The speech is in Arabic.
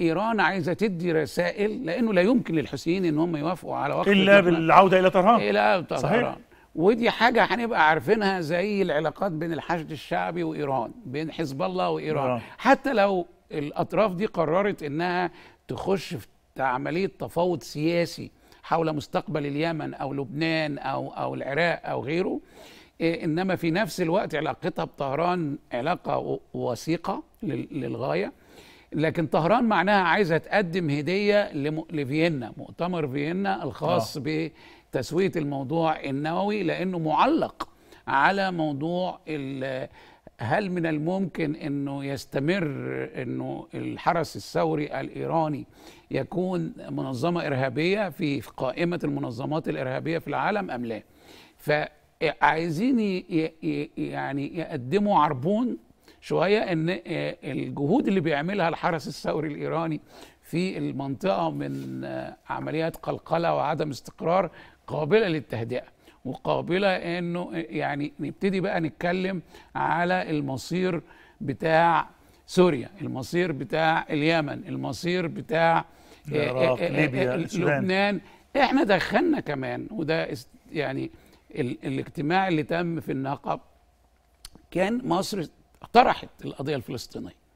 ايران عايزه تدي رسائل لانه لا يمكن للحوثيين ان هم يوافقوا على وقف الا بالعوده الى طهران الى طهران صحيح. ودي حاجه هنبقى عارفينها زي العلاقات بين الحشد الشعبي وايران بين حزب الله وايران آه. حتى لو الاطراف دي قررت انها تخش في عمليه تفاوض سياسي حول مستقبل اليمن او لبنان او او العراق او غيره إيه، انما في نفس الوقت علاقتها بطهران علاقه وثيقه للغايه لكن طهران معناها عايزه تقدم هديه لفيينا مؤتمر فيينا الخاص آه. بتسويه الموضوع النووي لانه معلق على موضوع هل من الممكن انه يستمر انه الحرس الثوري الايراني يكون منظمه ارهابيه في قائمه المنظمات الارهابيه في العالم ام لا؟ فعايزين يعني يقدموا عربون شويه ان آه، الجهود اللي بيعملها الحرس الثوري الايراني في المنطقه من آه، عمليات قلقله وعدم استقرار قابله للتهدئه وقابله انه آه، يعني نبتدي بقى نتكلم على المصير بتاع سوريا المصير بتاع اليمن المصير بتاع العراق ليبيا لبنان احنا دخلنا كمان وده يعني الاجتماع اللي تم في النقب كان مصر طرحت القضيه الفلسطينيه